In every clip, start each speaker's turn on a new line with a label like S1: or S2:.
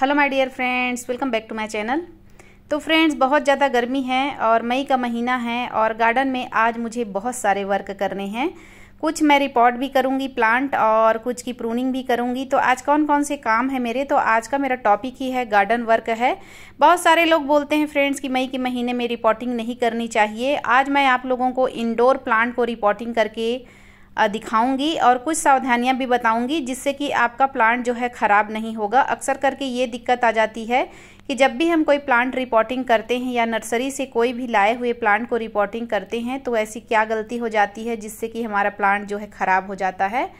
S1: hello my dear friends welcome back to my channel तो friends बहुत ज़्यादा गर्मी है और मई का महीना है और गार्डन में आज मुझे बहुत सारे वर्क करने हैं कुछ मैं रिपोर्ट भी करूँगी प्लांट और कुछ की प्रूनिंग भी करूँगी तो आज कौन कौन से काम है मेरे तो आज का मेरा टॉपिक ही है गार्डन वर्क है बहुत सारे लोग बोलते हैं फ्रेंड्स कि मई के महीने में रिपोर्टिंग नहीं करनी चाहिए आज मैं आप लोगों को इनडोर प्लांट को रिपोर्टिंग करके दिखाऊंगी और कुछ सावधानियां भी बताऊंगी जिससे कि आपका प्लांट जो है ख़राब नहीं होगा अक्सर करके ये दिक्कत आ जाती है कि जब भी हम कोई प्लांट रिपोर्टिंग करते हैं या नर्सरी से कोई भी लाए हुए प्लांट को रिपोर्टिंग करते हैं तो ऐसी क्या गलती हो जाती है जिससे कि हमारा प्लांट जो है ख़राब हो जाता है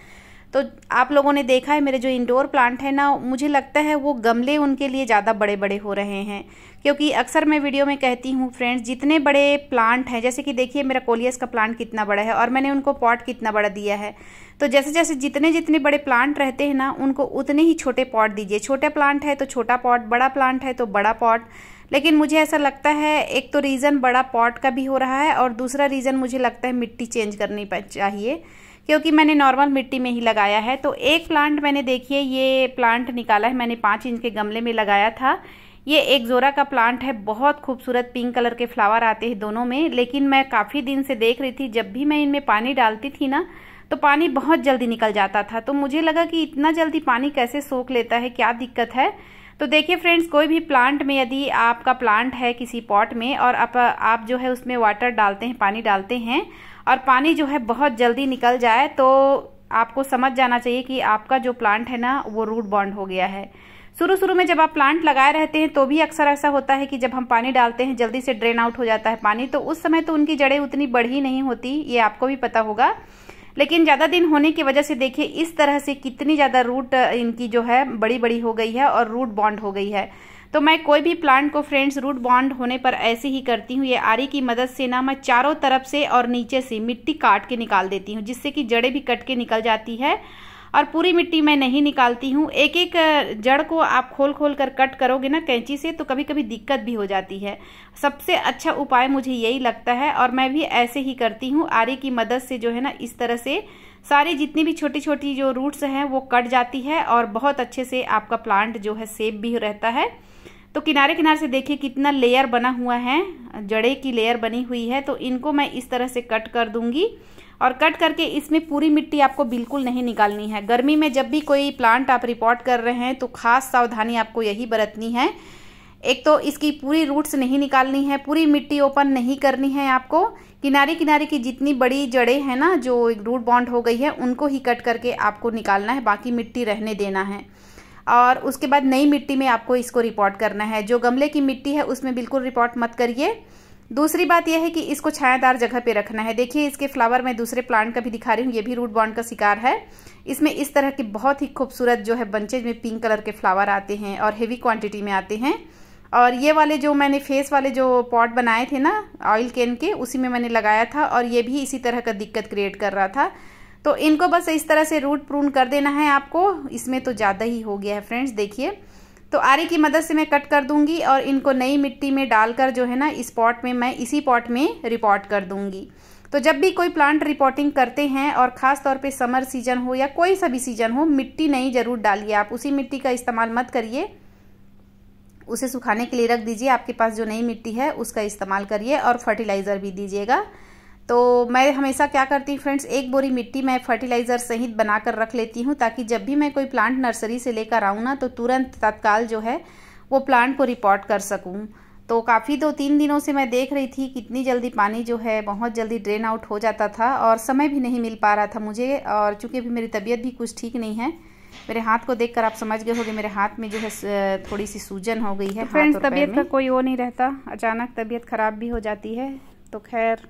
S1: तो आप लोगों ने देखा है मेरे जो इंडोर प्लांट है ना मुझे लगता है वो गमले उनके लिए ज़्यादा बड़े बड़े हो रहे हैं क्योंकि अक्सर मैं वीडियो में कहती हूँ फ्रेंड्स जितने बड़े प्लांट हैं जैसे कि देखिए मेरा कोलियस का प्लांट कितना बड़ा है और मैंने उनको पॉट कितना बड़ा दिया है तो जैसे जैसे जितने जितने बड़े प्लांट रहते हैं ना उनको उतने ही छोटे पॉट दीजिए छोटे प्लांट है तो छोटा पॉट बड़ा प्लांट है तो बड़ा पॉट लेकिन मुझे ऐसा लगता है एक तो रीज़न बड़ा पॉट का भी हो रहा है और दूसरा रीज़न मुझे लगता है मिट्टी चेंज करनी चाहिए क्योंकि मैंने नॉर्मल मिट्टी में ही लगाया है तो एक प्लांट मैंने देखिए ये प्लांट निकाला है मैंने पाँच इंच के गमले में लगाया था ये एक जोरा का प्लांट है बहुत खूबसूरत पिंक कलर के फ्लावर आते हैं दोनों में लेकिन मैं काफ़ी दिन से देख रही थी जब भी मैं इनमें पानी डालती थी ना तो पानी बहुत जल्दी निकल जाता था तो मुझे लगा कि इतना जल्दी पानी कैसे सोख लेता है क्या दिक्कत है तो देखिए फ्रेंड्स कोई भी प्लांट में यदि आपका प्लांट है किसी पॉट में और आप आप जो है उसमें वाटर डालते हैं पानी डालते हैं और पानी जो है बहुत जल्दी निकल जाए तो आपको समझ जाना चाहिए कि आपका जो प्लांट है ना वो रूट बॉन्ड हो गया है शुरू शुरू में जब आप प्लांट लगाए रहते हैं तो भी अक्सर ऐसा होता है कि जब हम पानी डालते हैं जल्दी से ड्रेन आउट हो जाता है पानी तो उस समय तो उनकी जड़ें उतनी बढ़ी नहीं होती ये आपको भी पता होगा लेकिन ज़्यादा दिन होने की वजह से देखिए इस तरह से कितनी ज़्यादा रूट इनकी जो है बड़ी बड़ी हो गई है और रूट बॉन्ड हो गई है तो मैं कोई भी प्लांट को फ्रेंड्स रूट बॉन्ड होने पर ऐसे ही करती हूँ ये आरी की मदद से ना मैं चारों तरफ से और नीचे से मिट्टी काट के निकाल देती हूँ जिससे कि जड़ें भी कट के निकल जाती है और पूरी मिट्टी मैं नहीं निकालती हूँ एक एक जड़ को आप खोल खोल कर कट करोगे ना कैंची से तो कभी कभी दिक्कत भी हो जाती है सबसे अच्छा उपाय मुझे यही लगता है और मैं भी ऐसे ही करती हूँ आरी की मदद से जो है ना इस तरह से सारी जितनी भी छोटी छोटी जो रूट्स हैं वो कट जाती है और बहुत अच्छे से आपका प्लांट जो है सेफ भी रहता है तो किनारे किनारे से देखिए कितना लेयर बना हुआ है जड़े की लेयर बनी हुई है तो इनको मैं इस तरह से कट कर दूंगी और कट करके इसमें पूरी मिट्टी आपको बिल्कुल नहीं निकालनी है गर्मी में जब भी कोई प्लांट आप रिपोर्ट कर रहे हैं तो खास सावधानी आपको यही बरतनी है एक तो इसकी पूरी रूट्स नहीं निकालनी है पूरी मिट्टी ओपन नहीं करनी है आपको किनारे किनारे की जितनी बड़ी जड़ें हैं ना जो रूट बॉन्ड हो गई है उनको ही कट करके आपको निकालना है बाकी मिट्टी रहने देना है और उसके बाद नई मिट्टी में आपको इसको रिपोर्ट करना है जो गमले की मिट्टी है उसमें बिल्कुल रिपोर्ट मत करिए दूसरी बात यह है कि इसको छायादार जगह पे रखना है देखिए इसके फ्लावर मैं दूसरे प्लांट का भी दिखा रही हूँ ये भी रूट बॉन्ड का शिकार है इसमें इस तरह के बहुत ही खूबसूरत जो है बंचेज में पिंक कलर के फ्लावर आते हैं और हेवी क्वांटिटी में आते हैं और ये वाले जो मैंने फेस वाले जो पॉट बनाए थे ना ऑयल कैन के उसी में मैंने लगाया था और ये भी इसी तरह का दिक्कत क्रिएट कर रहा था तो इनको बस इस तरह से रूट प्रून कर देना है आपको इसमें तो ज़्यादा ही हो गया है फ्रेंड्स देखिए तो आरे की मदद से मैं कट कर दूंगी और इनको नई मिट्टी में डालकर जो है ना इस पॉट में मैं इसी पॉट में रिपोर्ट कर दूंगी तो जब भी कोई प्लांट रिपोर्टिंग करते हैं और ख़ास तौर पे समर सीजन हो या कोई सा भी सीजन हो मिट्टी नहीं ज़रूर डालिए आप उसी मिट्टी का इस्तेमाल मत करिए उसे सुखाने के लिए रख दीजिए आपके पास जो नई मिट्टी है उसका इस्तेमाल करिए और फर्टिलाइज़र भी दीजिएगा तो मैं हमेशा क्या करती हूँ फ्रेंड्स एक बोरी मिट्टी मैं फर्टिलाइज़र सहित बनाकर रख लेती हूँ ताकि जब भी मैं कोई प्लांट नर्सरी से लेकर आऊँ ना तो तुरंत तत्काल जो है वो प्लांट को रिपोर्ट कर सकूँ तो काफ़ी दो तीन दिनों से मैं देख रही थी कितनी जल्दी पानी जो है बहुत जल्दी ड्रेन आउट हो जाता था और समय भी नहीं मिल पा रहा था मुझे और चूँकि अभी मेरी तबीयत भी कुछ ठीक नहीं है मेरे हाथ को देखकर आप समझ गए होंगे मेरे हाथ में जो है थोड़ी सी सूजन हो गई है तो फ्रेंड्स तबीयत का कोई वो नहीं रहता अचानक तबीयत ख़राब भी हो जाती है तो खैर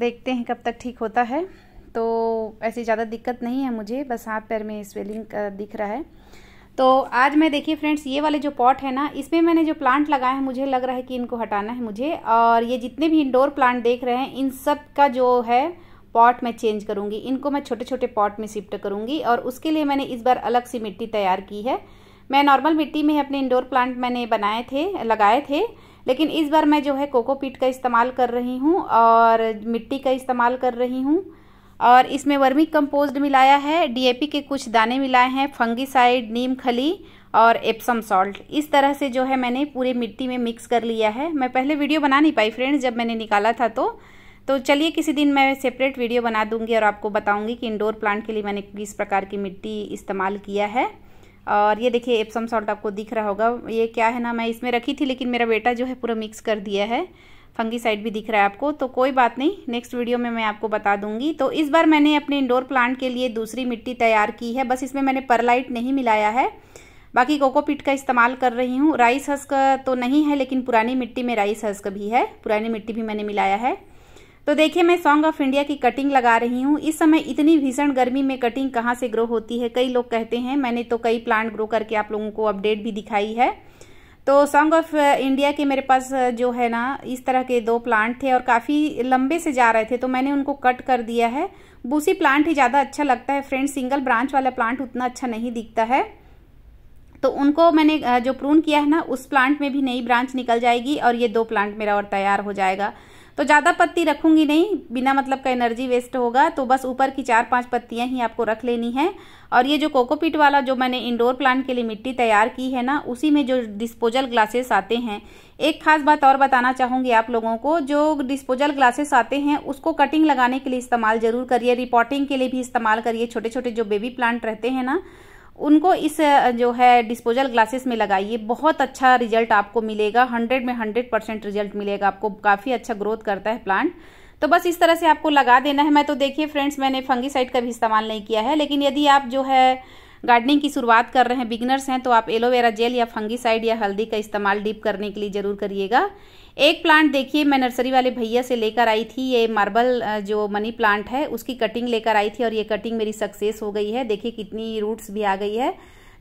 S1: देखते हैं कब तक ठीक होता है तो ऐसी ज़्यादा दिक्कत नहीं है मुझे बस हाथ पैर में स्वेलिंग दिख रहा है तो आज मैं देखिए फ्रेंड्स ये वाले जो पॉट है ना इसमें मैंने जो प्लांट लगाए हैं मुझे लग रहा है कि इनको हटाना है मुझे और ये जितने भी इंडोर प्लांट देख रहे हैं इन सब का जो है पॉट मैं चेंज करूँगी इनको मैं छोटे छोटे पॉट में शिफ्ट करूँगी और उसके लिए मैंने इस बार अलग सी मिट्टी तैयार की है मैं नॉर्मल मिट्टी में अपने इंडोर प्लांट मैंने बनाए थे लगाए थे लेकिन इस बार मैं जो है कोकोपीट का इस्तेमाल कर रही हूँ और मिट्टी का इस्तेमाल कर रही हूँ और इसमें वर्मी कंपोस्ट मिलाया है डीएपी के कुछ दाने मिलाए हैं फंगीसाइड नीम खली और एप्सम सॉल्ट इस तरह से जो है मैंने पूरे मिट्टी में मिक्स कर लिया है मैं पहले वीडियो बना नहीं पाई फ्रेंड्स जब मैंने निकाला था तो तो चलिए किसी दिन मैं सेपरेट वीडियो बना दूंगी और आपको बताऊंगी कि इंडोर प्लांट के लिए मैंने किस प्रकार की मिट्टी इस्तेमाल किया है और ये देखिए एप्सम सॉल्ट आपको दिख रहा होगा ये क्या है ना मैं इसमें रखी थी लेकिन मेरा बेटा जो है पूरा मिक्स कर दिया है फंगीसाइड भी दिख रहा है आपको तो कोई बात नहीं नेक्स्ट वीडियो में मैं आपको बता दूंगी तो इस बार मैंने अपने इंडोर प्लांट के लिए दूसरी मिट्टी तैयार की है बस इसमें मैंने परलाइट नहीं मिलाया है बाकी कोकोपीट का इस्तेमाल कर रही हूँ राइस हस्क तो नहीं है लेकिन पुरानी मिट्टी में राइस हस्क भी है पुरानी मिट्टी भी मैंने मिलाया है तो देखिए मैं सॉन्ग ऑफ इंडिया की कटिंग लगा रही हूँ इस समय इतनी भीषण गर्मी में कटिंग कहाँ से ग्रो होती है कई लोग कहते हैं मैंने तो कई प्लांट ग्रो करके आप लोगों को अपडेट भी दिखाई है तो सॉन्ग ऑफ इंडिया के मेरे पास जो है ना इस तरह के दो प्लांट थे और काफ़ी लंबे से जा रहे थे तो मैंने उनको कट कर दिया है बूसी प्लांट ही ज़्यादा अच्छा लगता है फ्रेंड सिंगल ब्रांच वाला प्लांट उतना अच्छा नहीं दिखता है तो उनको मैंने जो प्रून किया है ना उस प्लांट में भी नई ब्रांच निकल जाएगी और ये दो प्लांट मेरा और तैयार हो जाएगा तो ज़्यादा पत्ती रखूंगी नहीं बिना मतलब का एनर्जी वेस्ट होगा तो बस ऊपर की चार पांच पत्तियां ही आपको रख लेनी है और ये जो कोकोपीट वाला जो मैंने इंडोर प्लांट के लिए मिट्टी तैयार की है ना उसी में जो डिस्पोजल ग्लासेस आते हैं एक खास बात और बताना चाहूंगी आप लोगों को जो डिस्पोजल ग्लासेस आते हैं उसको कटिंग लगाने के लिए इस्तेमाल ज़रूर करिए रिपोर्टिंग के लिए भी इस्तेमाल करिए छोटे छोटे जो बेबी प्लांट रहते हैं ना उनको इस जो है डिस्पोजल ग्लासेस में लगाइए बहुत अच्छा रिजल्ट आपको मिलेगा हंड्रेड में हंड्रेड परसेंट रिजल्ट मिलेगा आपको काफ़ी अच्छा ग्रोथ करता है प्लांट तो बस इस तरह से आपको लगा देना है मैं तो देखिए फ्रेंड्स मैंने फंगीसाइड का भी इस्तेमाल नहीं किया है लेकिन यदि आप जो है गार्डनिंग की शुरुआत कर रहे हैं बिगनर्स हैं तो आप एलोवेरा जेल या फंगीसाइड या हल्दी का इस्तेमाल डीप करने के लिए ज़रूर करिएगा एक प्लांट देखिए मैं नर्सरी वाले भैया से लेकर आई थी ये मार्बल जो मनी प्लांट है उसकी कटिंग लेकर आई थी और ये कटिंग मेरी सक्सेस हो गई है देखिए कितनी रूट्स भी आ गई है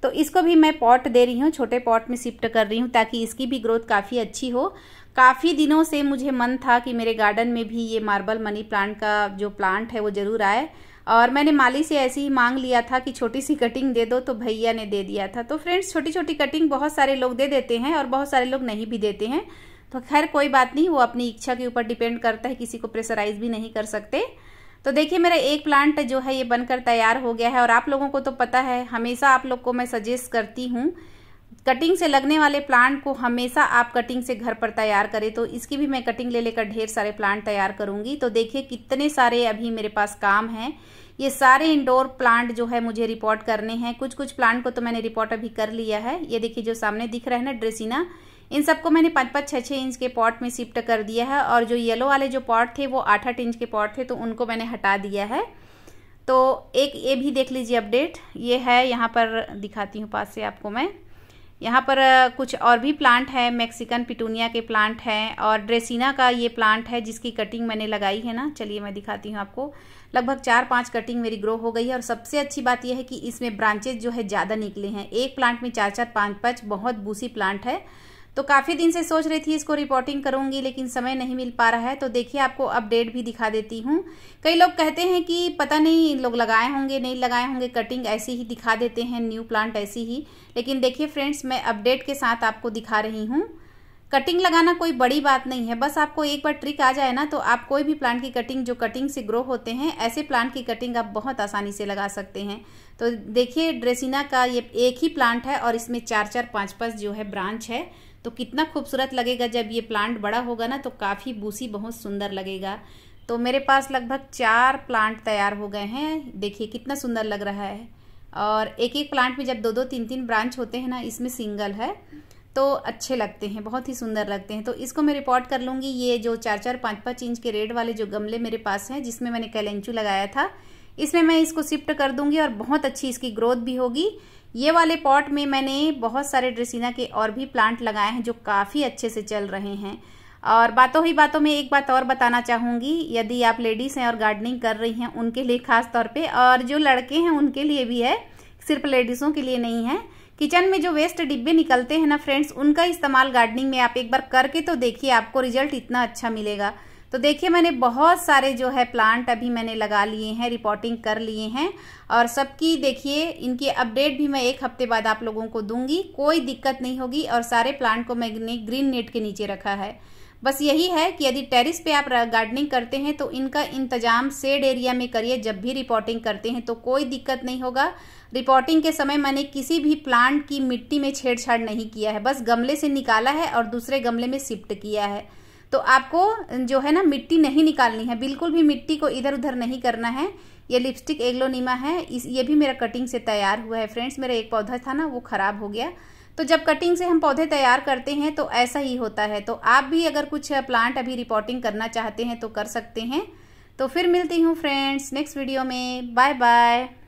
S1: तो इसको भी मैं पॉट दे रही हूँ छोटे पॉट में शिफ्ट कर रही हूँ ताकि इसकी भी ग्रोथ काफ़ी अच्छी हो काफ़ी दिनों से मुझे मन था कि मेरे गार्डन में भी ये मार्बल मनी प्लांट का जो प्लांट है वो ज़रूर आए और मैंने माली से ऐसी ही मांग लिया था कि छोटी सी कटिंग दे दो तो भैया ने दे दिया था तो फ्रेंड्स छोटी छोटी कटिंग बहुत सारे लोग दे देते हैं और बहुत सारे लोग नहीं भी देते हैं तो खैर कोई बात नहीं वो अपनी इच्छा के ऊपर डिपेंड करता है किसी को प्रेशराइज भी नहीं कर सकते तो देखिए मेरा एक प्लांट जो है ये बनकर तैयार हो गया है और आप लोगों को तो पता है हमेशा आप लोग को मैं सजेस्ट करती हूँ कटिंग से लगने वाले प्लांट को हमेशा आप कटिंग से घर पर तैयार करें तो इसकी भी मैं कटिंग ले लेकर ढेर सारे प्लांट तैयार करूंगी तो देखिए कितने सारे अभी मेरे पास काम हैं ये सारे इंडोर प्लांट जो है मुझे रिपोर्ट करने हैं कुछ कुछ प्लांट को तो मैंने रिपोर्ट अभी कर लिया है ये देखिए जो सामने दिख रहा है ना ड्रेसिना इन सबको मैंने पाँच पाँच छः छः इंच के पॉट में शिफ्ट कर दिया है और जो येलो वाले जो पॉट थे वो आठ आठ इंच के पॉट थे तो उनको मैंने हटा दिया है तो एक ये भी देख लीजिए अपडेट ये है यहाँ पर दिखाती हूँ पास से आपको मैं यहाँ पर कुछ और भी प्लांट है मैक्सिकन पिटूनिया के प्लांट हैं और ड्रेसिना का ये प्लांट है जिसकी कटिंग मैंने लगाई है ना चलिए मैं दिखाती हूँ आपको लगभग चार पांच कटिंग मेरी ग्रो हो गई है और सबसे अच्छी बात यह है कि इसमें ब्रांचेज जो है ज़्यादा निकले हैं एक प्लांट में चार चार पाँच पाँच बहुत बूसी प्लांट है तो काफ़ी दिन से सोच रही थी इसको रिपोर्टिंग करूँगी लेकिन समय नहीं मिल पा रहा है तो देखिए आपको अपडेट भी दिखा देती हूँ कई लोग कहते हैं कि पता नहीं लोग लगाए होंगे नहीं लगाए होंगे कटिंग ऐसी ही दिखा देते हैं न्यू प्लांट ऐसी ही लेकिन देखिए फ्रेंड्स मैं अपडेट के साथ आपको दिखा रही हूँ कटिंग लगाना कोई बड़ी बात नहीं है बस आपको एक बार ट्रिक आ जाए ना तो आप कोई भी प्लांट की कटिंग जो कटिंग से ग्रो होते हैं ऐसे प्लांट की कटिंग आप बहुत आसानी से लगा सकते हैं तो देखिए ड्रेसिना का ये एक ही प्लांट है और इसमें चार चार पाँच पाँच जो है ब्रांच है तो कितना खूबसूरत लगेगा जब ये प्लांट बड़ा होगा ना तो काफ़ी बूसी बहुत सुंदर लगेगा तो मेरे पास लगभग चार प्लांट तैयार हो गए हैं देखिए कितना सुंदर लग रहा है और एक एक प्लांट में जब दो दो तीन तीन ब्रांच होते हैं ना इसमें सिंगल है तो अच्छे लगते हैं बहुत ही सुंदर लगते हैं तो इसको मैं रिपोर्ट कर लूँगी ये जो चार चार पाँच पाँच इंच के रेड वाले जो गमले मेरे पास हैं जिसमें मैंने कैलेंचू लगाया था इसमें मैं इसको शिफ्ट कर दूंगी और बहुत अच्छी इसकी ग्रोथ भी होगी ये वाले पॉट में मैंने बहुत सारे ड्रेसिना के और भी प्लांट लगाए हैं जो काफ़ी अच्छे से चल रहे हैं और बातों ही बातों में एक बात और बताना चाहूँगी यदि आप लेडीज़ हैं और गार्डनिंग कर रही हैं उनके लिए खास तौर पे और जो लड़के हैं उनके लिए भी है सिर्फ लेडीज़ों के लिए नहीं है किचन में जो वेस्ट डिब्बे निकलते हैं ना फ्रेंड्स उनका इस्तेमाल गार्डनिंग में आप एक बार करके तो देखिए आपको रिजल्ट इतना अच्छा मिलेगा तो देखिए मैंने बहुत सारे जो है प्लांट अभी मैंने लगा लिए हैं रिपोर्टिंग कर लिए हैं और सबकी देखिए इनकी अपडेट भी मैं एक हफ्ते बाद आप लोगों को दूंगी कोई दिक्कत नहीं होगी और सारे प्लांट को मैंने ग्रीन नेट के नीचे रखा है बस यही है कि यदि टेरिस पे आप गार्डनिंग करते हैं तो इनका इंतजाम सेड एरिया में करिए जब भी रिपोर्टिंग करते हैं तो कोई दिक्कत नहीं होगा रिपोर्टिंग के समय मैंने किसी भी प्लांट की मिट्टी में छेड़छाड़ नहीं किया है बस गमले से निकाला है और दूसरे गमले में शिफ्ट किया है तो आपको जो है ना मिट्टी नहीं निकालनी है बिल्कुल भी मिट्टी को इधर उधर नहीं करना है ये लिपस्टिक एग्लोनीमा है इस ये भी मेरा कटिंग से तैयार हुआ है फ्रेंड्स मेरा एक पौधा था ना वो ख़राब हो गया तो जब कटिंग से हम पौधे तैयार करते हैं तो ऐसा ही होता है तो आप भी अगर कुछ प्लांट अभी रिपोर्टिंग करना चाहते हैं तो कर सकते हैं तो फिर मिलती हूँ फ्रेंड्स नेक्स्ट वीडियो में बाय बाय